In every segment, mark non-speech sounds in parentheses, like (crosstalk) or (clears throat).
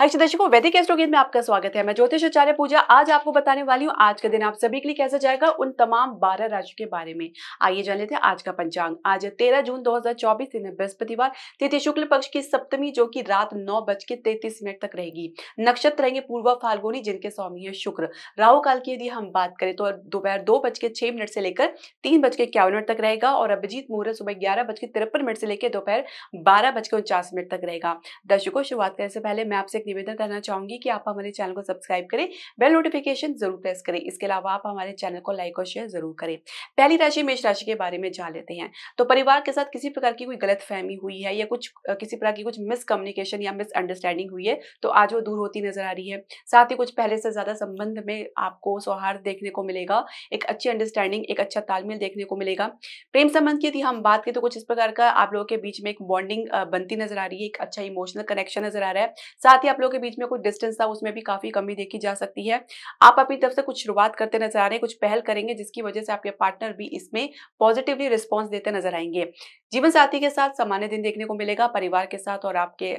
हर्ष दर्शकों वैदिक एस्ट्रोगेट में आपका स्वागत है मैं ज्योतिष आचार्य पूजा आज आपको बताने वाली हूँ आज का दिन आप सभी के लिए कैसा जाएगा उन तमाम बारह राशियों के बारे में आइए जान लेते हैं आज का पंचांग आज तेरह जून 2024 दिन बृहस्पतिवार तिथि शुक्ल पक्ष की सप्तमी जो की रात नौ बज के तैतीस मिनट तक रहेगी नक्षत्र रहेंगे पूर्वा फाल्गुनी जिनके स्वामी है शुक्र राहु काल की यदि हम बात करें तो दोपहर दो बज के छह मिनट से लेकर तीन बज के इक्यावन मिनट तक रहेगा और अभिजीत मुहूर्त सुबह ग्यारह बज के तिरपन मिनट से लेकर दोपहर बारह बज के उनचास मिनट तक रहेगा दर्शकों शुरुआत करने से पहले मैं आपसे निवेदन करना चाहूंगी कि आप हमारे चैनल को सब्सक्राइब करें बेल नोटिफिकेशन जरूर प्रेस करें इसके अलावा आप हमारे चैनल को लाइक और शेयर जरूर करें पहली राशि मेष राशि के बारे में जान लेते हैं तो परिवार के साथ किसी प्रकार की कोई गलत हुई है या कुछ किसी प्रकार की कुछ मिसकम्युनिकेशन या मिसअंडरस्टैंडिंग हुई है तो आज वो दूर होती नजर आ रही है साथ ही कुछ पहले से ज्यादा संबंध में आपको सौहार्द देखने को मिलेगा एक अच्छी अंडरस्टैंडिंग एक अच्छा तालमेल देखने को मिलेगा प्रेम संबंध की यदि हम बात करें तो कुछ इस प्रकार का आप लोगों के बीच में एक बॉन्डिंग बनती नजर आ रही है एक अच्छा इमोशनल कनेक्शन नजर आ रहा है साथ ही आप लोगों के बीच में कुछ डिस्टेंस था उसमें भी काफ़ी कमी देखी जा सकती है आप अपनी तरफ से कुछ शुरुआत करते नजर आ रहे हैं कुछ पहल करेंगे जिसकी वजह से आपके पार्टनर भी इसमें पॉजिटिवली रिस्पॉन्स देते नजर आएंगे जीवन साथी के साथ सामान्य दिन देखने को मिलेगा परिवार के साथ और आपके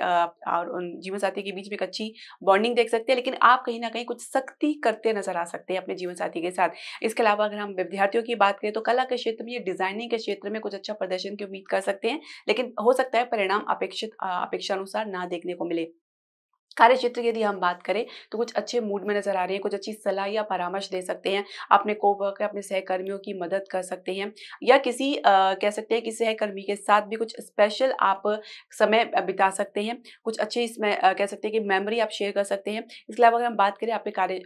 और जीवन साथी के बीच में एक अच्छी बॉन्डिंग देख सकते हैं लेकिन आप कहीं ना कहीं कुछ सख्ती करते नजर आ सकते हैं अपने जीवन साथी के साथ इसके अलावा अगर हम विद्यार्थियों की बात करें तो कला के क्षेत्र में डिजाइनिंग के क्षेत्र में कुछ अच्छा प्रदर्शन की उम्मीद कर सकते हैं लेकिन हो सकता है परिणाम अपेक्षित अपेक्षानुसार ना देखने को मिले कार्य क्षेत्र की यदि हम बात करें तो कुछ अच्छे मूड में नजर आ रहे हैं कुछ अच्छी सलाह या परामर्श दे सकते हैं अपने को वर्क अपने सहकर्मियों की मदद कर सकते हैं या किसी आ, कह सकते हैं कि सहकर्मी के साथ भी कुछ स्पेशल आप समय बिता सकते हैं कुछ अच्छे इसमें कह सकते हैं कि मेमोरी आप शेयर कर सकते हैं इसके अलावा अगर हम बात करें आपके कार्य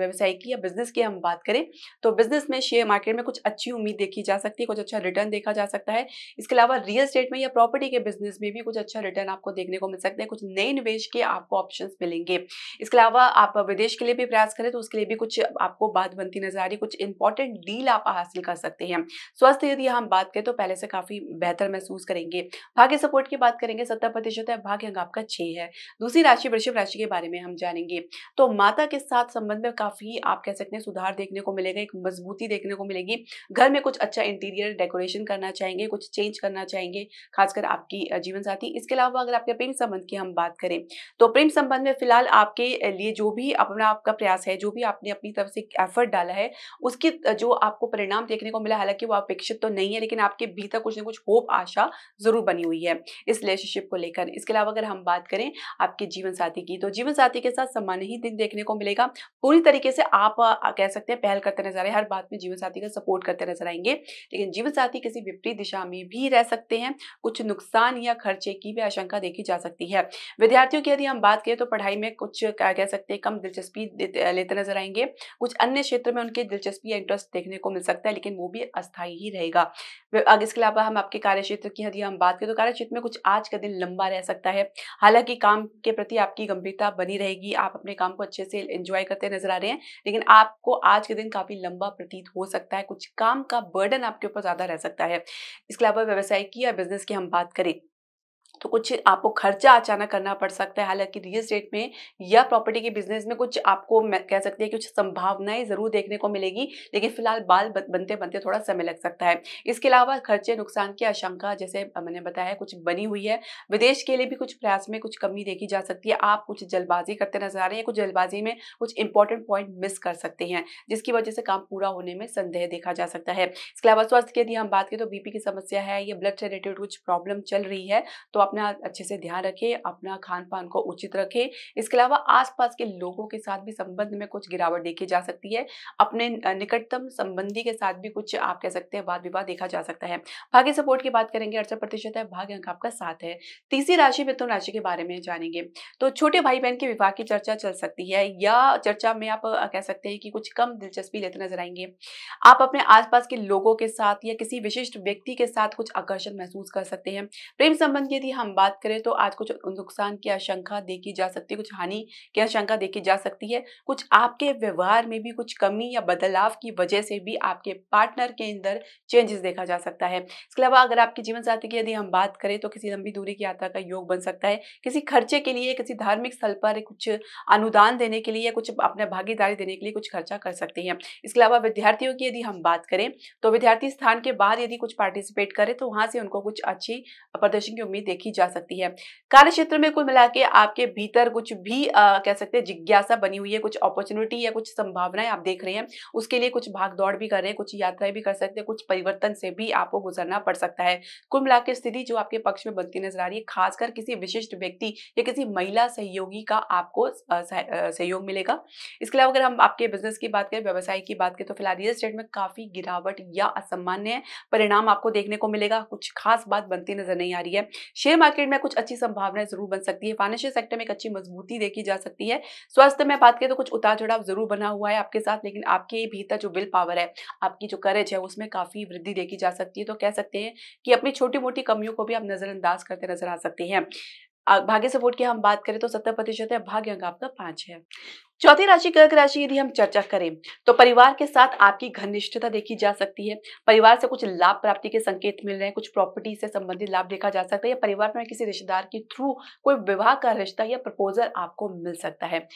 व्यवसाय की या बिजनेस की हम बात करें तो बिजनेस में शेयर मार्केट में कुछ अच्छी उम्मीद देखी जा सकती है कुछ अच्छा रिटर्न देखा जा सकता है इसके अलावा रियल स्टेट में या प्रॉपर्टी के बिजनेस में भी कुछ अच्छा रिटर्न आपको देखने को मिल सकता है कुछ नए निवेश के आपको ऑप्शन मिलेंगे इसके अलावा आप विदेश के लिए भी प्रयास करें तो उसके लिए भी कुछ आपको बात बनती नजर आ रही कुछ इंपॉर्टेंट डील आप हासिल कर सकते हैं स्वास्थ्य यदि हम बात करें तो पहले से काफी बेहतर महसूस करेंगे भाग्य सपोर्ट की बात करेंगे सत्तर प्रतिशत है भाग्य अंग आपका छह है दूसरी राशि वृषभ राशि के बारे में हम जानेंगे तो माता के साथ संबंध में काफी आप कह सकते हैं सुधार देखने को मिलेगा एक मजबूती देखने को मिलेगी घर में कुछ अच्छा इंटीरियर डेकोरेशन करना चाहेंगे कुछ चेंज करना चाहेंगे खासकर आपकी जीवन साथी इसके अलावा अगर आपके प्रेम संबंध की हम बात करें तो प्रेम इस संबंध में फिलहाल आपके लिए जो भी अपना आपका प्रयास है जो भी आपने अपनी तरफ से एफर्ट डाला है उसकी जो आपको परिणाम देखने को मिला हालांकि वो अपेक्षित तो नहीं है लेकिन आपके भीतर कुछ ना कुछ होप आशा जरूर बनी हुई है इस रिलेशनशिप को लेकर इसके अलावा अगर हम बात करें आपके जीवन साथी की तो जीवन साथी के साथ सम्मान ही दिन देखने को मिलेगा पूरी तरीके से आप कह सकते हैं पहल करते नजर आए हर बात में जीवन साथी का सपोर्ट करते नजर आएंगे लेकिन जीवन साथी किसी विपरीत दिशा में भी रह सकते हैं कुछ नुकसान या खर्चे की भी आशंका देखी जा सकती है विद्यार्थियों की यदि हम बात बात करें तो पढ़ाई में कुछ क्या कह सकते हैं कम दिलचस्पी लेते नजर आएंगे कुछ अन्य क्षेत्र में उनकी दिलचस्पी या इंटरेस्ट देखने को मिल सकता है लेकिन वो भी अस्थायी ही रहेगा अगर इसके अलावा हम आपके कार्य क्षेत्र की यदि हम बात करें तो कार्य क्षेत्र में कुछ आज का दिन लंबा रह सकता है हालांकि काम के प्रति आपकी गंभीरता बनी रहेगी आप अपने काम को अच्छे से इंजॉय करते नजर आ रहे हैं लेकिन आपको आज के दिन काफी लंबा प्रतीत हो सकता है कुछ काम का बर्डन आपके ऊपर ज्यादा रह सकता है इसके अलावा व्यवसाय की या बिजनेस की हम बात करें तो कुछ आपको खर्चा अचानक करना पड़ सकता है हालांकि रियल स्टेट में या प्रॉपर्टी के बिजनेस में कुछ आपको कह सकते हैं कुछ संभावनाएं जरूर देखने को मिलेगी लेकिन फिलहाल बाल बनते बनते थोड़ा समय लग सकता है इसके अलावा खर्चे नुकसान की आशंका जैसे मैंने बताया कुछ बनी हुई है विदेश के लिए भी कुछ प्रयास में कुछ कमी देखी जा सकती है आप कुछ जल्दबाजी करते नजर आ रहे हैं कुछ जल्दबाजी में कुछ इंपॉर्टेंट पॉइंट मिस कर सकते हैं जिसकी वजह से काम पूरा होने में संदेह देखा जा सकता है इसके अलावा स्वास्थ्य की यदि हम बात करें तो बीपी की समस्या है या ब्लड से रिलेटेड कुछ प्रॉब्लम चल रही है तो आप अपना अच्छे से ध्यान रखें अपना खान पान को उचित रखें इसके अलावा आसपास के लोगों के साथ भी संबंध में कुछ गिरावट देखी जा सकती है अपने निकटतम संबंधी के साथ भी कुछ आप कह सकते हैं वाद विवाद देखा जा सकता है भाग्य सपोर्ट की बात करेंगे अड़सठ प्रतिशत है भाग्य अंक आपका साथ है तीसरी राशि मिथुन राशि के बारे में जानेंगे तो छोटे भाई बहन के विवाह की चर्चा चल सकती है या चर्चा में आप कह सकते हैं कि कुछ कम दिलचस्पी लेते नजर आएंगे आप अपने आसपास के लोगों के साथ या किसी विशिष्ट व्यक्ति के साथ कुछ आकर्षण महसूस कर सकते हैं प्रेम संबंध यदि हाँ, हम बात करें तो आज कुछ नुकसान की आशंका देखी जा सकती है कुछ हानि की आशंका देखी जा सकती है कुछ आपके व्यवहार में भी कुछ कमी या बदलाव की वजह से भी आपके पार्टनर के अंदर चेंजेस देखा जा सकता है इसके अलावा अगर आपके जीवन साथी की यदि हम बात करें तो किसी लंबी दूरी की यात्रा का योग बन सकता है किसी खर्चे के लिए किसी धार्मिक स्थल पर कुछ अनुदान देने के लिए कुछ अपने भागीदारी देने के लिए कुछ खर्चा कर सकते हैं इसके अलावा विद्यार्थियों की यदि हम बात करें तो विद्यार्थी स्थान के बाद यदि कुछ पार्टिसिपेट करें तो वहां से उनको कुछ अच्छी प्रदर्शन की उम्मीद देखी की जा सकती है कार्य क्षेत्र में कुल मिला आपके भीतर कुछ भी आ, कह सकते हैं जिज्ञासा बनी हुई है कुछ अपॉर्चुनिटी या कुछ संभावनाएं आप देख रहे हैं उसके लिए कुछ भाग दौड़ भी कर रहे हैं कुछ यात्राएं भी कर सकते हैं कुछ परिवर्तन से भी आपको गुजरना पड़ सकता है कुल मिला स्थिति जो आपके पक्ष में बनती नजर आ रही है खासकर किसी विशिष्ट व्यक्ति या किसी महिला सहयोगी का आपको सहयोग मिलेगा इसके अलावा अगर हम आपके बिजनेस की बात करें व्यवसाय की बात करें तो फिलहाल रियल स्टेट में काफी गिरावट या असामान्य परिणाम आपको देखने को मिलेगा कुछ खास बात बनती नजर नहीं आ रही है शेयर मार्केट में कुछ अच्छी संभावनाएं जरूर बन सकती है फाइनेंशियल सेक्टर में एक अच्छी मजबूती देखी जा सकती है स्वास्थ्य में बात करें तो कुछ उतार चढ़ाव जरूर बना हुआ है आपके साथ लेकिन आपके भीतर जो विल पावर है आपकी जो करेज है उसमें काफी वृद्धि देखी जा सकती है तो कह सकते हैं कि अपनी छोटी मोटी कमियों को भी आप नजरअंदाज करते नजर आ सकते हैं भाग्य सपोर्ट की हम बात करें तो सत्तर प्रतिशत है भाग्य अंक आपका पांच है चौथी राशि कर्क राशि यदि हम चर्चा करें तो परिवार के साथ आपकी घनिष्ठता देखी जा सकती है परिवार से कुछ लाभ प्राप्ति के संकेत मिल रहे हैं कुछ प्रॉपर्टी से संबंधित लाभ देखा जा सकता है या परिवार में किसी रिश्तेदार के थ्रू कोई विवाह का रिश्ता या प्रपोजल आपको मिल सकता है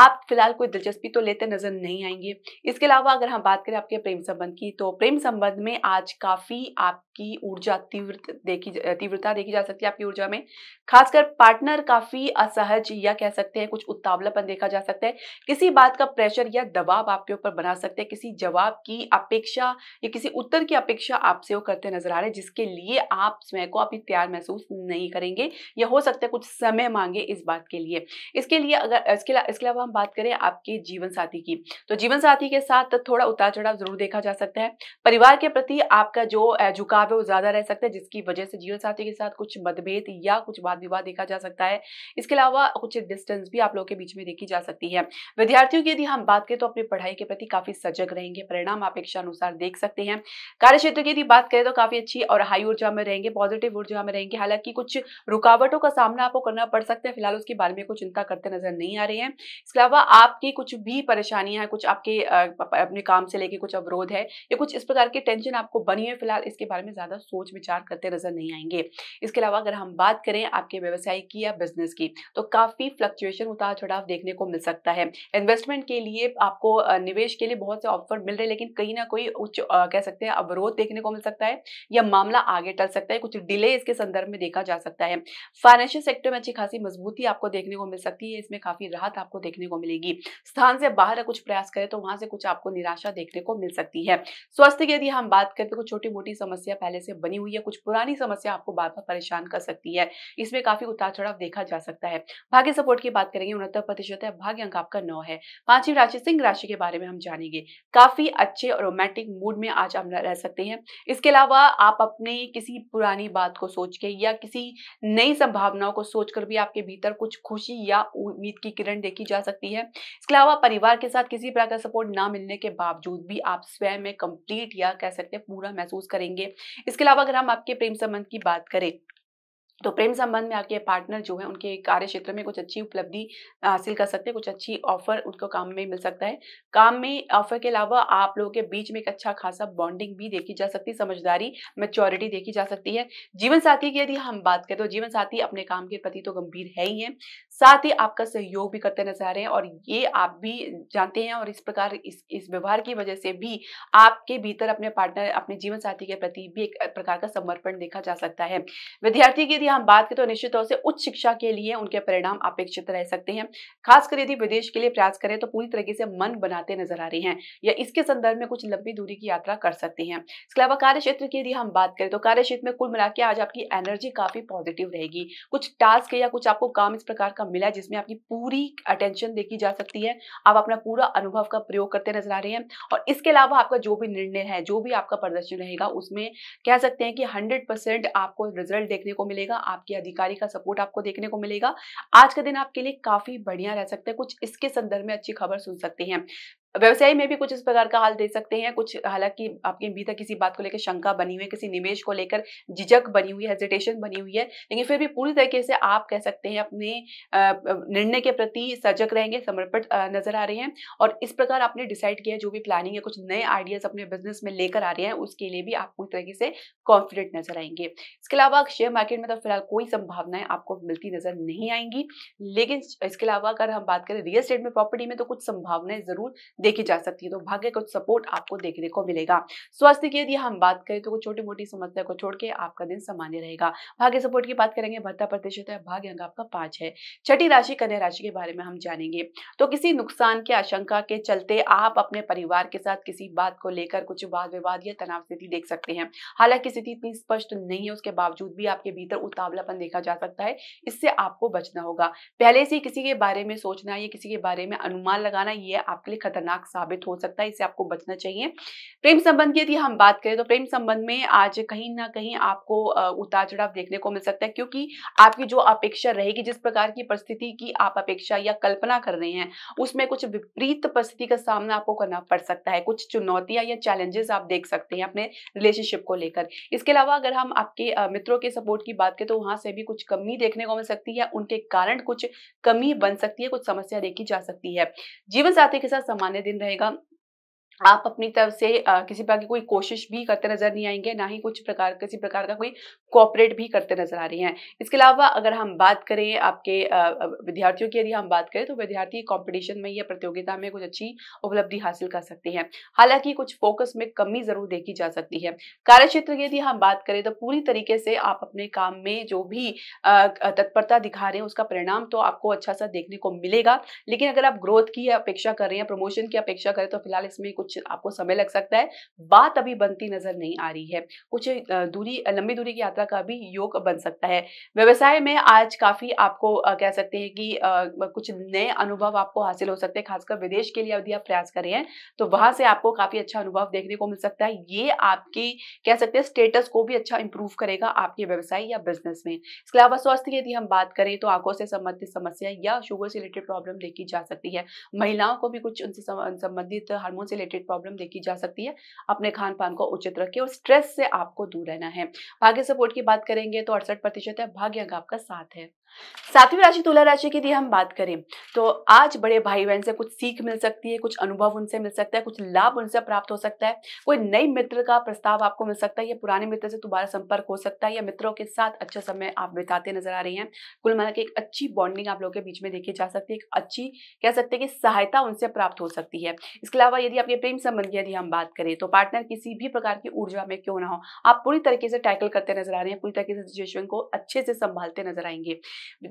आप फिलहाल कोई दिलचस्पी तो लेते नजर नहीं आएंगे इसके अलावा अगर हम बात करें आपके प्रेम संबंध की तो प्रेम संबंध में आज काफी आपकी ऊर्जा तीव्र देखी तीव्रता देखी जा सकती है आपकी ऊर्जा में खासकर पार्टनर काफी असहज या कह सकते हैं कुछ उत्तावलापन देखा जा सकता है किसी बात का प्रेशर या दबाव आपके ऊपर बना सकते हैं किसी जवाब की अपेक्षा या किसी उत्तर की अपेक्षा आपसे वो करते नजर आ रहे हैं जिसके लिए आप स्वयं को अभी तैयार महसूस नहीं करेंगे या हो सकता है कुछ समय मांगे इस बात के लिए इसके लिए अगर इसके इसके अलावा हम बात करें आपके जीवन साथी की तो जीवन साथी के साथ थोड़ा उतार चढ़ाव जरूर देखा जा सकता है परिवार के प्रति आपका जो झुकाव है वो ज्यादा रह सकता है जिसकी वजह से जीवन साथी के साथ कुछ मतभेद या कुछ वाद विवाद देखा जा सकता है इसके अलावा कुछ डिस्टेंस भी आप लोगों के बीच में देखी जा सकती है विद्यार्थियों की यदि हम बात करें तो अपनी पढ़ाई के प्रति काफी सजग रहेंगे परिणाम अपेक्षा अनुसार देख सकते हैं कार्य क्षेत्र की यदि बात करें तो काफी अच्छी और हाई ऊर्जा में रहेंगे पॉजिटिव ऊर्जा में रहेंगे हालांकि कुछ रुकावटों का सामना आपको करना पड़ सकता है फिलहाल उसके बारे में कोई चिंता करते नजर नहीं आ रही है इसके अलावा आपकी कुछ भी परेशानियां हैं कुछ आपके अपने काम से लेके कुछ अवरोध है या कुछ इस प्रकार की टेंशन आपको बनी है फिलहाल इसके बारे में ज्यादा सोच विचार करते नजर नहीं आएंगे इसके अलावा अगर हम बात करें आपके व्यवसाय की या बिजनेस की तो काफी फ्लक्चुएशन उतार चढ़ाव देखने को मिल सकता है इन्वेस्टमेंट के लिए आपको निवेश के लिए बहुत से ऑफर मिल रहे हैं लेकिन कहीं ना कोई उच्च कह सकते हैं अवरोध देखने को मिल सकता है या मामला आगे टल सकता है कुछ डिले इसके संदर्भ में देखा जा सकता है फाइनेंशियल सेक्टर में अच्छी खासी मजबूती आपको देखने को मिल सकती है इसमें काफी राहत आपको देखने को मिलेगी स्थान से बाहर कुछ प्रयास करें तो वहां से कुछ आपको निराशा देखने को मिल सकती है स्वास्थ्य की यदि हम बात करते तो कुछ छोटी मोटी समस्या पहले से बनी हुई है कुछ पुरानी समस्या आपको बार बार परेशान कर सकती है इसमें काफी उतार चढ़ाव देखा जा सकता है भाग्य सपोर्ट की बात करेंगे उनहत्तर प्रतिशत है भाग्य अंक आपका नौ है पांचवी राशि सिंह राशि के बारे में हम जानेंगे काफी अच्छे और रोमांटिक मूड में आज आप रह सकते हैं इसके अलावा आप अपने किसी पुरानी बात को सोच के या किसी नई संभावनाओं को सोचकर भी आपके भीतर कुछ खुशी या उम्मीद की किरण देखी जा सकती है इसके अलावा परिवार के साथ किसी प्रकार का सपोर्ट ना मिलने के बावजूद भी आप स्वयं में कंप्लीट या कह सकते हैं पूरा महसूस करेंगे इसके अलावा अगर हम आपके प्रेम संबंध की बात करें तो प्रेम संबंध में आपके पार्टनर जो है उनके कार्य क्षेत्र में कुछ अच्छी उपलब्धि हासिल कर सकते हैं कुछ अच्छी ऑफर उनको काम में मिल सकता है काम में ऑफर के अलावा आप लोगों के बीच में एक अच्छा खासा बॉन्डिंग भी देखी जा सकती है समझदारी मेच्योरिटी देखी जा सकती है जीवन साथी की यदि हम बात करें तो जीवन साथी अपने काम के प्रति तो गंभीर है ही है साथ ही आपका सहयोग भी करते नजर आ रहे हैं और ये आप भी जानते हैं और इस प्रकार इस इस व्यवहार की वजह से भी आपके भीतर अपने पार्टनर अपने जीवन साथी के प्रति भी एक प्रकार का समर्पण देखा जा सकता है विद्यार्थी की यदि हम बात करें तो निश्चित तौर से उच्च शिक्षा के लिए उनके परिणाम अपेक्षित रह सकते हैं खासकर यदि विदेश के लिए प्रयास करें तो पूरी तरीके से मन बनाते नजर आ रहे हैं या इसके संदर्भ में कुछ लंबी दूरी की यात्रा कर सकते हैं इसके अलावा कार्य क्षेत्र की यदि हम बात करें तो कार्य क्षेत्र में कुल मिला आज आपकी एनर्जी काफी पॉजिटिव रहेगी कुछ टास्क या कुछ आपको काम इस प्रकार का मिला जिसमें आपकी पूरी अटेंशन देखी जा सकती है आप अपना पूरा अनुभव का प्रयोग करते नजर आ रहे हैं और इसके अलावा आपका जो भी निर्णय है जो भी आपका प्रदर्शन रहेगा उसमें कह सकते हैं कि हंड्रेड आपको रिजल्ट देखने को मिलेगा आपके अधिकारी का सपोर्ट आपको देखने को मिलेगा आज का दिन आपके लिए काफी बढ़िया रह सकता है कुछ इसके संदर्भ में अच्छी खबर सुन सकते हैं व्यवसाय में भी कुछ इस प्रकार का हाल देख सकते हैं कुछ हालांकि आपके भीतर किसी बात को लेकर शंका बनी हुई है किसी निवेश को लेकर झिझक बनी हुई है हेजिटेशन बनी हुई है लेकिन फिर भी पूरी तरीके से आप कह सकते हैं अपने निर्णय के प्रति सजग रहेंगे समर्पित नजर आ रहे हैं और इस प्रकार आपने डिसाइड किया जो भी प्लानिंग है कुछ नए आइडियाज अपने बिजनेस में लेकर आ रहे हैं उसके लिए भी आप पूरी तरीके से कॉन्फिडेंट नजर आएंगे इसके अलावा शेयर मार्केट में तो फिलहाल कोई संभावनाएं आपको मिलती नजर नहीं आएंगी लेकिन इसके अलावा अगर हम बात करें रियल स्टेट में प्रॉपर्टी में तो कुछ संभावनाएं जरूर देखी जा सकती है तो भाग्य कुछ सपोर्ट आपको देखने को मिलेगा स्वास्थ्य की यदि हम बात करें तो छोटी मोटी समस्या को छोड़ के आपका दिन सामान्य रहेगा भाग्य सपोर्ट की बात करेंगे बहत्तर प्रतिशत है भाग्य अंग आपका पांच है छठी राशि कन्या राशि के बारे में हम जानेंगे तो किसी नुकसान की आशंका के चलते आप अपने परिवार के साथ किसी बात को लेकर कुछ वाद विवाद या तनाव स्थिति देख सकते हैं हालांकि स्थिति इतनी स्पष्ट नहीं है उसके बावजूद भी आपके भीतर उतावलापन देखा जा सकता है इससे आपको बचना होगा पहले से किसी के बारे में सोचना या किसी के बारे में अनुमान लगाना ये आपके लिए खतरनाक खतरनाक साबित हो सकता है इससे आपको बचना चाहिए प्रेम संबंध की यदि हम बात करें तो प्रेम संबंध में आज कहीं ना कहीं आपको उतार चढ़ाव देखने को मिल सकता है क्योंकि आपकी जो अपेक्षा रहेगी जिस प्रकार की परिस्थिति की आप अपेक्षा या कल्पना कर रहे हैं उसमें कुछ विपरीत परिस्थिति का सामना आपको करना पड़ सकता है कुछ चुनौतियां या चैलेंजेस आप देख सकते हैं अपने रिलेशनशिप को लेकर इसके अलावा अगर हम आपके मित्रों के सपोर्ट की बात करें तो वहां से भी कुछ कमी देखने को मिल सकती है उनके कारण कुछ कमी बन सकती है कुछ समस्या देखी जा सकती है जीवन साथी के साथ सामान्य दिन रहेगा आप अपनी तरफ से आ, किसी प्रकार की कोई कोशिश भी करते नजर नहीं आएंगे ना ही कुछ प्रकार किसी प्रकार का कोई कॉपरेट भी करते नजर आ रहे हैं इसके अलावा अगर हम बात करें आपके विद्यार्थियों की यदि हम बात करें तो विद्यार्थी कंपटीशन में या प्रतियोगिता में कुछ अच्छी उपलब्धि हासिल कर सकते हैं हालांकि कुछ फोकस में कमी जरूर देखी जा सकती है कार्य क्षेत्र की यदि हम बात करें तो पूरी तरीके से आप अपने काम में जो भी तत्परता दिखा रहे हैं उसका परिणाम तो आपको अच्छा सा देखने को मिलेगा लेकिन अगर आप ग्रोथ की अपेक्षा कर रहे हैं प्रमोशन की अपेक्षा करें तो फिलहाल इसमें कुछ कुछ आपको समय लग सकता है बात अभी बनती नजर नहीं आ रही है कुछ दूरी लंबी दूरी की यात्रा का भी योग बन सकता है व्यवसाय में आज काफी आपको कह सकते हैं कि कुछ नए अनुभव आपको हासिल हो सकते हैं खासकर विदेश के लिए यदि आप प्रयास कर रहे हैं तो वहां से आपको काफी अच्छा अनुभव देखने को मिल सकता है ये आपकी कह सकते हैं स्टेटस को भी अच्छा इंप्रूव करेगा आपके व्यवसाय या बिजनेस में इसके अलावा स्वास्थ्य की यदि हम बात करें तो आंखों से संबंधित समस्या या शुगर से रिलेटेड प्रॉब्लम देखी जा सकती है महिलाओं को भी कुछ उनसे संबंधित हार्मोन से रिलेटेड रिलेटेड प्रॉब्लम देखी जा सकती है अपने खान पान को उचित रखें और स्ट्रेस से आपको दूर रहना है भाग्य सपोर्ट की बात करेंगे तो अड़सठ प्रतिशत है भाग्य अंक आपका साथ है सातवीं राशि तुला राशि की यदि हम बात करें तो आज बड़े भाई बहन से कुछ सीख मिल सकती है कुछ अनुभव उनसे मिल सकता है कुछ लाभ उनसे प्राप्त हो सकता है कोई नई मित्र का प्रस्ताव आपको मिल सकता है या पुराने मित्र से दोबारा संपर्क हो सकता है या मित्रों के साथ अच्छा समय आप बिताते नजर आ रही हैं कुल मिला की एक अच्छी बॉन्डिंग आप लोगों के बीच में देखी जा सकती है एक अच्छी कह सकते हैं कि सहायता उनसे प्राप्त हो सकती है इसके अलावा यदि आपके प्रेम संबंध की यदि हम बात करें तो पार्टनर किसी भी प्रकार की ऊर्जा में क्यों ना हो आप पूरी तरीके से टैकल करते नजर आ रहे हैं पूरी तरीके से सिचुएशन को अच्छे से संभालते नजर आएंगे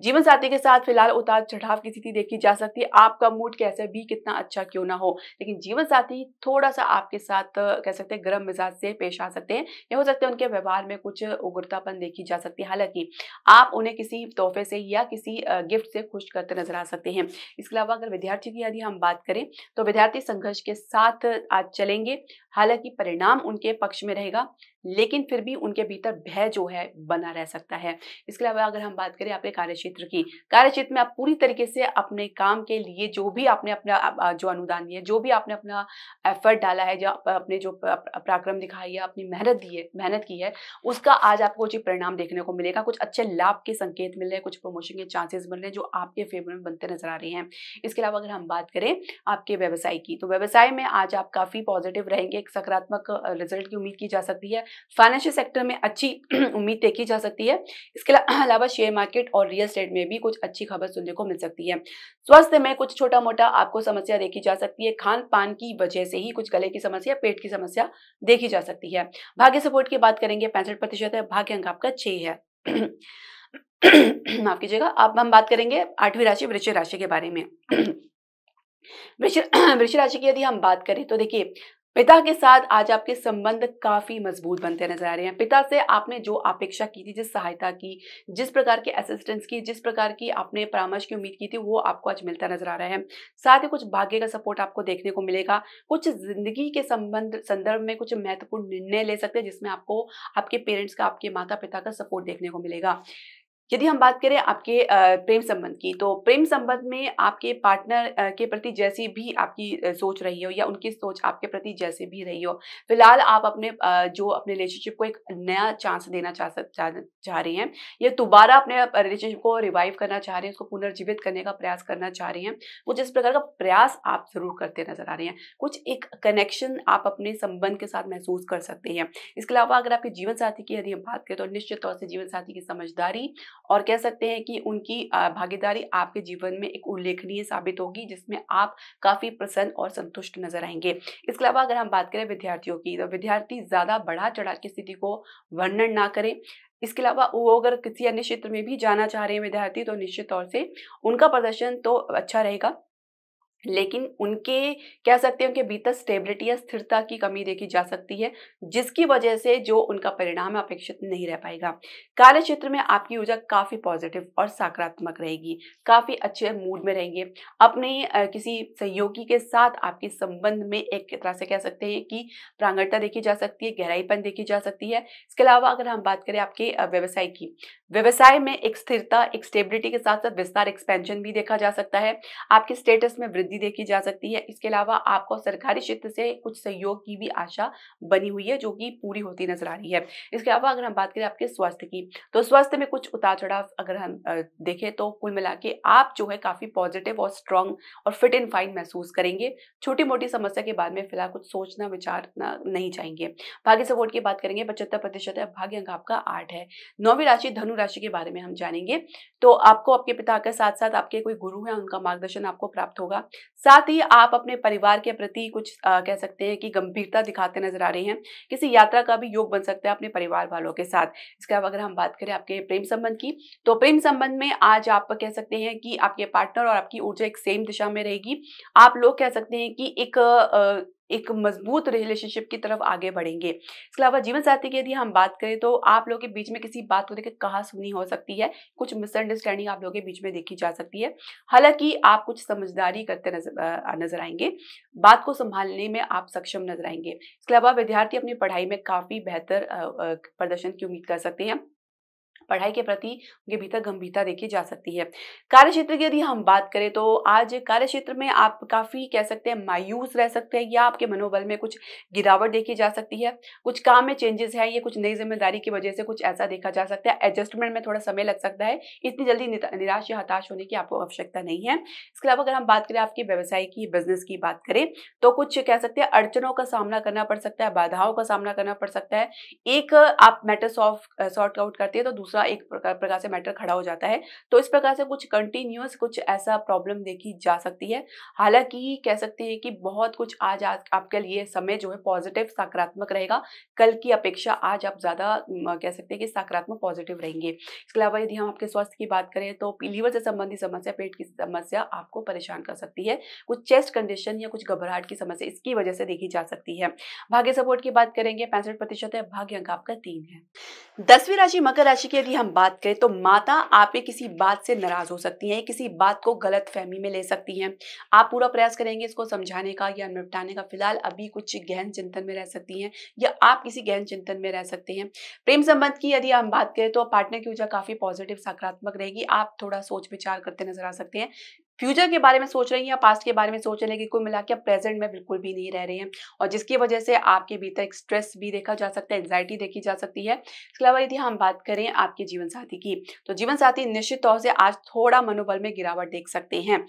जीवन साथी के साथ फिलहाल उतार चढ़ाव की स्थिति देखी जा सकती है आपका मूड कैसे भी कितना अच्छा क्यों ना हो लेकिन जीवन साथी थोड़ा सा आपके साथ कह सकते हैं गर्म मिजाज से पेश आ सकते हैं या हो सकता है उनके व्यवहार में कुछ उग्रतापन देखी जा सकती है हालांकि आप उन्हें किसी तोहफे से या किसी गिफ्ट से खुश करते नजर आ सकते हैं इसके अलावा अगर विद्यार्थी की यदि हम बात करें तो विद्यार्थी संघर्ष के साथ आज चलेंगे हालांकि परिणाम उनके पक्ष में रहेगा लेकिन फिर भी उनके भीतर भय जो है बना रह सकता है इसके अलावा अगर हम बात करें आपके कार्य क्षेत्र की कार्य क्षेत्र में आप पूरी तरीके से अपने काम के लिए जो भी आपने अपना जो अनुदान दिया जो भी आपने अपना एफर्ट डाला है जो अपने जो पराक्रम दिखाई है अपनी मेहनत दी है मेहनत की है उसका आज आपको कुछ परिणाम देखने को मिलेगा कुछ अच्छे लाभ के संकेत मिल रहे हैं कुछ प्रमोशन के चांसेस मिल रहे हैं जो आपके फेवर में बनते नजर आ रहे हैं इसके अलावा अगर हम बात करें आपके व्यवसाय की तो व्यवसाय में आज आप काफ़ी पॉजिटिव रहेंगे एक सकारात्मक रिजल्ट की उम्मीद की जा सकती है फाइनेंशियल सेक्टर में अच्छी (clears throat) उम्मीद देखी जा सकती है इसके अलावा शेयर मार्केट और और रियल स्टेट में भी कुछ अच्छी खबर सुनने को मिल सकती है स्वास्थ्य में कुछ छोटा मोटा आपको समस्या देखी जा सकती है खान पान की वजह से ही कुछ गले की समस्या पेट की समस्या देखी जा सकती है भाग्य सपोर्ट की बात करेंगे पैंसठ प्रतिशत है भाग्य अंक आपका छह है (clears throat) माफ कीजिएगा अब हम बात करेंगे आठवीं राशि वृश्चिक राशि के बारे में (clears throat) (clears throat) वृश्चिक राशि की यदि हम बात करें तो देखिए पिता के साथ आज आपके संबंध काफी मजबूत बनते नजर आ रहे हैं पिता से आपने जो अपेक्षा की थी जिस सहायता की जिस प्रकार के असिस्टेंस की जिस प्रकार की आपने परामर्श की उम्मीद की थी वो आपको आज मिलता नजर आ रहा है साथ ही कुछ भाग्य का सपोर्ट आपको देखने को मिलेगा कुछ जिंदगी के संबंध संदर्भ में कुछ महत्वपूर्ण निर्णय ले सकते हैं जिसमें आपको आपके पेरेंट्स का आपके माता पिता का सपोर्ट देखने को मिलेगा यदि हम बात करें आपके प्रेम संबंध की तो प्रेम संबंध में आपके पार्टनर के प्रति जैसी भी आपकी सोच रही हो या उनकी सोच आपके प्रति जैसे भी रही हो फिलहाल आप अपने जो अपने रिलेशनशिप को एक नया चांस देना चाह चाह रही हैं या दोबारा अपने रिलेशनशिप को रिवाइव करना चाह रही हैं उसको पुनर्जीवित करने का प्रयास करना चाह रही हैं वो जिस प्रकार का प्रयास आप जरूर करते नजर आ रहे हैं कुछ एक कनेक्शन आप अपने संबंध के साथ महसूस कर सकते हैं इसके अलावा अगर आपके जीवन साथी की यदि हम बात करें तो निश्चित तौर से जीवन साथी की समझदारी और कह सकते हैं कि उनकी भागीदारी आपके जीवन में एक उल्लेखनीय साबित होगी जिसमें आप काफ़ी प्रसन्न और संतुष्ट नजर आएंगे इसके अलावा अगर हम बात करें विद्यार्थियों की तो विद्यार्थी ज़्यादा बढ़ा चढ़ा की स्थिति को वर्णन ना करें इसके अलावा वो अगर किसी अन्य क्षेत्र में भी जाना चाह रहे हैं विद्यार्थी तो निश्चित तौर से उनका प्रदर्शन तो अच्छा रहेगा लेकिन उनके कह सकते हैं उनके भीतर स्टेबिलिटी या स्थिरता की कमी देखी जा सकती है जिसकी वजह से जो उनका परिणाम अपेक्षित नहीं रह पाएगा कार्य क्षेत्र में आपकी ऊर्जा काफ़ी पॉजिटिव और सकारात्मक रहेगी काफ़ी अच्छे मूड में रहेंगे अपने किसी सहयोगी के साथ आपके संबंध में एक तरह से कह सकते हैं कि प्रांगणता देखी जा सकती है गहराईपन देखी जा सकती है इसके अलावा अगर हम बात करें आपके व्यवसाय की व्यवसाय में एक स्थिरता एक स्टेबिलिटी के साथ साथ विस्तार एक्सपेंशन भी देखा जा सकता है आपके स्टेटस में वृद्धि वृद्धि देखी जा सकती है इसके अलावा आपको सरकारी क्षेत्र से कुछ सहयोग की भी आशा बनी हुई है जो कि पूरी होती नजर आ रही है इसके अलावा अगर हम बात करें आपके स्वास्थ्य की तो स्वास्थ्य में कुछ उतार चढ़ाव अगर हम देखें तो कुल मिला के आप जो है काफी पॉजिटिव और स्ट्रांग और फिट एंड फाइन महसूस करेंगे छोटी मोटी समस्या के बाद में फिलहाल कुछ सोचना विचारना नहीं चाहेंगे भाग्य सपोर्ट की बात करेंगे पचहत्तर प्रतिशत है भाग्य अंक आपका आठ है नौवीं राशि धनु राशि के बारे में हम जानेंगे तो आपको आपके पिता के साथ साथ आपके कोई गुरु हैं उनका मार्गदर्शन आपको प्राप्त होगा साथ ही आप अपने परिवार के प्रति कुछ आ, कह सकते हैं कि गंभीरता दिखाते नजर आ रहे हैं किसी यात्रा का भी योग बन सकता है अपने परिवार वालों के साथ इसके अलावा अगर हम बात करें आपके प्रेम संबंध की तो प्रेम संबंध में आज आप कह सकते हैं कि आपके पार्टनर और आपकी ऊर्जा एक सेम दिशा में रहेगी आप लोग कह सकते हैं कि एक एक मजबूत रिलेशनशिप की तरफ आगे बढ़ेंगे इसके अलावा जीवन साथी की यदि हम बात करें तो आप लोग के बीच में किसी बात को लेकर कहा सुनी हो सकती है कुछ मिसअंडरस्टैंडिंग आप लोगों के बीच में देखी जा सकती है हालांकि आप कुछ समझदारी करते नजर नजर आएंगे बात को संभालने में आप सक्षम नजर आएंगे इसके अलावा विद्यार्थी अपनी पढ़ाई में काफ़ी बेहतर प्रदर्शन की उम्मीद कर सकते हैं पढ़ाई के प्रति उनके भीतर गंभीरता देखी जा सकती है कार्य क्षेत्र की यदि हम बात करें तो आज कार्य क्षेत्र में आप काफ़ी कह सकते हैं मायूस रह सकते हैं या आपके मनोबल में कुछ गिरावट देखी जा सकती है कुछ काम में चेंजेस है या कुछ नई जिम्मेदारी की वजह से कुछ ऐसा देखा जा सकता है एडजस्टमेंट में थोड़ा समय लग सकता है इतनी जल्दी निराश या हताश होने की आपको आवश्यकता नहीं है इसके अलावा अगर हम बात करें आपके व्यवसाय की बिजनेस की बात करें तो कुछ कह सकते हैं अड़चनों का सामना करना पड़ सकता है बाधाओं का सामना करना पड़ सकता है एक आप मैटर सॉफ्ट सॉर्ट आउट करते हैं तो दूसरा दूसरा एक प्रकार से मैटर खड़ा हो जाता है तो इस प्रकार से कुछ कंटिन्यूस कुछ ऐसा प्रॉब्लम देखी जा सकती है हालांकि कह सकते हैं कि बहुत कुछ आज, आज आपके लिए समय जो है पॉजिटिव सकारात्मक रहेगा कल की अपेक्षा आज आप ज़्यादा कह सकते हैं कि सकारात्मक पॉजिटिव रहेंगे इसके अलावा यदि हम आपके स्वास्थ्य की बात करें तो लीवर से संबंधित समस्या पेट की समस्या आपको परेशान कर सकती है कुछ चेस्ट कंडीशन या कुछ घबराहट की समस्या इसकी वजह से देखी जा सकती है भाग्य सपोर्ट की बात करेंगे पैंसठ प्रतिशत है भाग्य अंक आपका तीन है दसवीं राशि मकर राशि के जनरली हम बात करें तो माता आप पे किसी बात से नाराज हो सकती हैं किसी बात को गलत फहमी में ले सकती हैं आप पूरा प्रयास करेंगे इसको समझाने का या निपटाने का फिलहाल अभी कुछ गहन चिंतन में रह सकती हैं या आप किसी गहन चिंतन में रह सकते हैं प्रेम संबंध की यदि हम बात करें तो पार्टनर की ऊर्जा काफी पॉजिटिव सकारात्मक रहेगी आप थोड़ा सोच विचार करते नजर आ सकते हैं फ्यूचर के बारे में सोच रही हैं या पास्ट के बारे में सोच रहे हैं कि कुल मिला के आप प्रेजेंट में बिल्कुल भी नहीं रह रहे हैं और जिसकी वजह से आपके भीतर एक स्ट्रेस भी देखा जा सकता है एंजाइटी देखी जा सकती है इसके अलावा यदि हम बात करें आपके जीवन साथी की तो जीवन साथी निश्चित तौर से आज थोड़ा मनोबल में गिरावट देख सकते हैं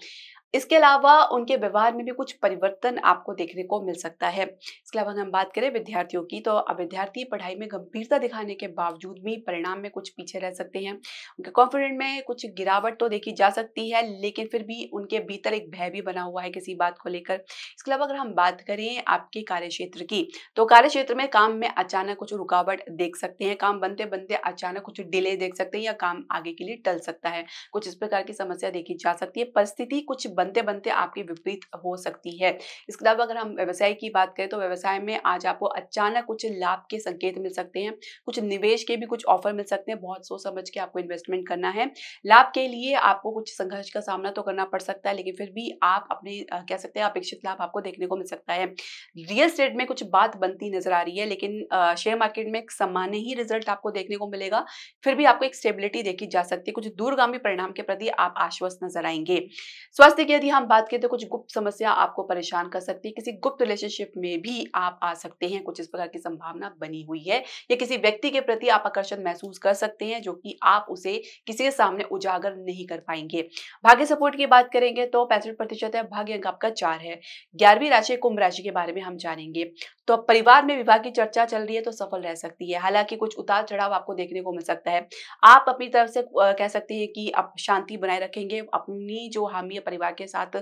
इसके अलावा उनके व्यवहार में भी कुछ परिवर्तन आपको देखने को मिल सकता है इसके अलावा हम बात करें विद्यार्थियों की तो अब विद्यार्थी पढ़ाई में गंभीरता दिखाने के बावजूद भी परिणाम में कुछ पीछे रह सकते हैं उनके कॉन्फिडेंट में कुछ गिरावट तो देखी जा सकती है लेकिन फिर भी उनके भीतर एक भय भी बना हुआ है किसी बात को लेकर इसके अलावा अगर हम बात करें आपके कार्य क्षेत्र की तो कार्य क्षेत्र में काम में अचानक कुछ रुकावट देख सकते हैं काम बनते बनते अचानक कुछ डिले देख सकते हैं या काम आगे के लिए टल सकता है कुछ इस प्रकार की समस्या देखी जा सकती है परिस्थिति कुछ बनते बनते आपकी विपरीत हो सकती है इसके अलावा अगर हम व्यवसाय की बात करें तो व्यवसाय में आज आपको अचानक कुछ लाभ के संकेत मिल सकते हैं कुछ निवेश के भी कुछ ऑफर मिल सकते हैं बहुत सोच समझ के आपको इन्वेस्टमेंट करना है लाभ के लिए आपको कुछ संघर्ष का सामना तो करना पड़ सकता है लेकिन फिर भी आप अपने कह सकते हैं अपेक्षित लाभ आपको देखने को मिल सकता है रियल स्टेट में कुछ बात बनती नजर आ रही है लेकिन शेयर मार्केट में सामान्य ही रिजल्ट आपको देखने को मिलेगा फिर भी आपको एक स्टेबिलिटी देखी जा सकती है कुछ दूरगामी परिणाम के प्रति आप आश्वस्त नजर आएंगे स्वास्थ्य कि यदि हम बात करें तो कुछ गुप्त समस्या आपको परेशान कर सकती है किसी गुप्त रिलेशनशिप में भी आप आ सकते हैं कुछ इस प्रकार की संभावना बनी हुई है या किसी व्यक्ति के प्रति आप आकर्षण महसूस कर सकते हैं जो कि आप उसे किसी के सामने उजागर नहीं कर पाएंगे भाग्य सपोर्ट की बात करेंगे तो पैंसठ प्रतिशत है भाग्य अंक आपका चार है ग्यारहवीं राशि कुंभ राशि के बारे में हम जानेंगे तो परिवार में विवाह की चर्चा चल रही है तो सफल रह सकती है हालांकि कुछ उतार चढ़ाव आपको देखने को मिल सकता है आप अपनी तरफ से कह सकते हैं कि आप शांति बनाए रखेंगे अपनी जो हामी परिवार के साथ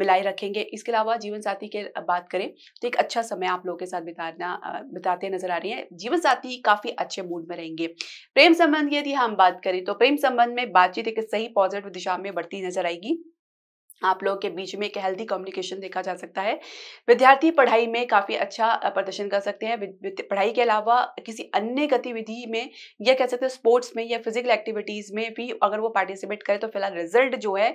मिलाए रखेंगे इसके अलावा जीवन साथी के बात करें तो एक अच्छा समय आप लोगों के साथ बिताना बिताते नजर आ रही है जीवन साथी काफी अच्छे मूड में रहेंगे प्रेम संबंध की यदि हम बात करें तो प्रेम संबंध में बातचीत एक सही पॉजिटिव दिशा में बढ़ती नजर आएगी आप लोगों के बीच में एक हेल्दी कम्युनिकेशन देखा जा सकता है विद्यार्थी पढ़ाई में काफ़ी अच्छा प्रदर्शन कर सकते हैं पढ़ाई के अलावा किसी अन्य गतिविधि में या कह सकते हैं स्पोर्ट्स में या फिजिकल एक्टिविटीज़ में भी अगर वो पार्टिसिपेट करें तो फिलहाल रिजल्ट जो है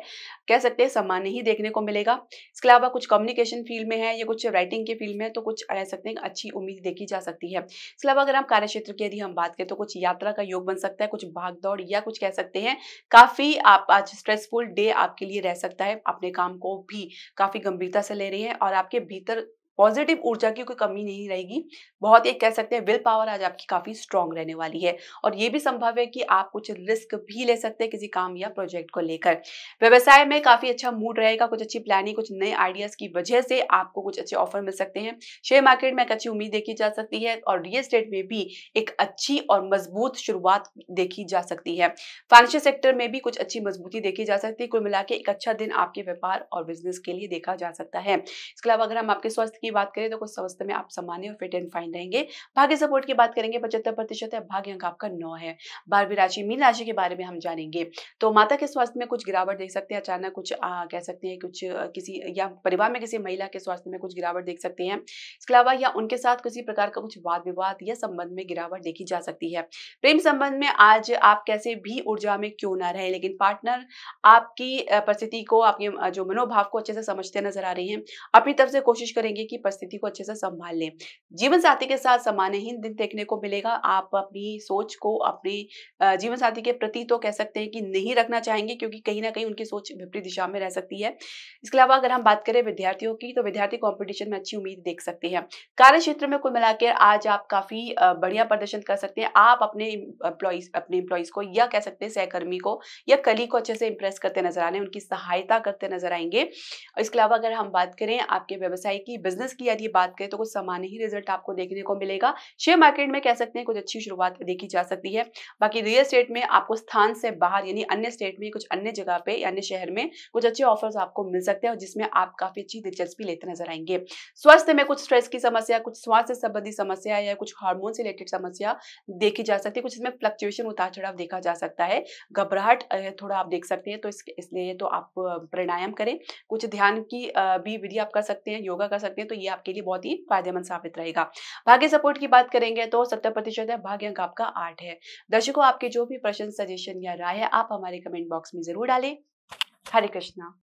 कह सकते हैं सामान्य ही देखने को मिलेगा इसके अलावा कुछ कम्युनिकेशन फील्ड में है या कुछ राइटिंग के फील्ड में तो कुछ कह सकते हैं अच्छी उम्मीद देखी जा सकती है इसके अलावा अगर हम कार्यक्षेत्र की यदि हम बात करें तो कुछ यात्रा का योग बन सकता है कुछ भाग दौड़ या कुछ कह सकते हैं काफ़ी आप आज स्ट्रेसफुल डे आपके लिए रह सकता है अपने काम को भी काफी गंभीरता से ले रही है और आपके भीतर पॉजिटिव ऊर्जा की कोई कमी नहीं रहेगी बहुत एक कह सकते हैं विल पावर आज आपकी काफ़ी स्ट्रांग रहने वाली है और ये भी संभव है कि आप कुछ रिस्क भी ले सकते हैं किसी काम या प्रोजेक्ट को लेकर व्यवसाय में काफ़ी अच्छा मूड रहेगा कुछ अच्छी प्लानिंग कुछ नए आइडियाज़ की वजह से आपको कुछ अच्छे ऑफर मिल सकते हैं शेयर मार्केट में एक अच्छी उम्मीद देखी जा सकती है और रियल स्टेट में भी एक अच्छी और मजबूत शुरुआत देखी जा सकती है फाइनेंशियल सेक्टर में भी कुछ अच्छी मजबूती देखी जा सकती है कुल मिला एक अच्छा दिन आपके व्यापार और बिजनेस के लिए देखा जा सकता है इसके अलावा अगर हम आपके स्वास्थ्य की बात करें तो कुछ समस्त में आप सामान्य और फिट एंड फाइन रहेंगे भाग्य सपोर्ट की बात करेंगे पचहत्तर प्रतिशत है भाग्य अंक आपका नौ है बारहवीं राशि मीन राशि के बारे में हम जानेंगे तो माता के स्वास्थ्य में कुछ गिरावट देख सकते हैं अचानक कुछ आ, कह सकते हैं कुछ किसी या परिवार में किसी महिला के स्वास्थ्य में कुछ गिरावट देख सकते हैं इसके अलावा या उनके साथ किसी प्रकार का कुछ वाद विवाद या संबंध में गिरावट देखी जा सकती है प्रेम संबंध में आज आप कैसे भी ऊर्जा में क्यों ना रहे लेकिन पार्टनर आपकी परिस्थिति को आपके जो मनोभाव को अच्छे से समझते नजर आ रही हैं अपनी तरफ से कोशिश करेंगे की परिस्थिति को अच्छे से संभाल लें जीवन साथी के साथ सम्मानहीन दिन देखने को मिलेगा आप अपनी सोच को अपने जीवन साथी के प्रति तो कह सकते हैं कि नहीं रखना चाहेंगे क्योंकि कहीं ना कहीं उनकी सोच विपरीत दिशा में रह सकती है इसके अलावा अगर हम बात करें विद्यार्थियों की तो विद्यार्थी कॉम्पिटिशन में अच्छी उम्मीद देख सकते हैं कार्य क्षेत्र में कुल मिलाकर आज आप काफी बढ़िया प्रदर्शन कर सकते हैं आप अपने एम्प्लॉयज अपने एम्प्लॉयज को या कह सकते हैं सहकर्मी को या कली को अच्छे से इंप्रेस करते नजर आने उनकी सहायता करते नजर आएंगे इसके अलावा अगर हम बात करें आपके व्यवसाय की बिजनेस बिजनेस की यदि बात करें तो कुछ सामान्य ही रिजल्ट आपको देखने को मिलेगा शेयर मार्केट में कह सकते हैं कुछ अच्छी शुरुआत देखी जा सकती है बाकी रियल स्टेट में आपको स्थान से बाहर यानी अन्य स्टेट में कुछ अन्य जगह पे अन्य शहर में कुछ अच्छे ऑफर्स आपको मिल सकते हैं जिसमें आप काफी अच्छी दिलचस्पी लेते नजर आएंगे स्वास्थ्य में कुछ स्ट्रेस की समस्या कुछ स्वास्थ्य संबंधी समस्या या कुछ हार्मोन से रिलेटेड समस्या देखी जा सकती है कुछ इसमें फ्लक्चुएशन उतार चढ़ाव देखा जा सकता है घबराहट थोड़ा आप देख सकते हैं तो इसलिए तो आप प्राणायाम करें कुछ ध्यान की भी विधि आप कर सकते हैं योगा कर सकते हैं तो तो ये आपके लिए बहुत ही फायदेमंद साबित रहेगा भाग्य सपोर्ट की बात करेंगे तो सत्तर प्रतिशत है भाग्य अंक आपका आठ है दर्शकों आपके जो भी प्रश्न सजेशन या राय है आप हमारे कमेंट बॉक्स में जरूर डालें हरे कृष्णा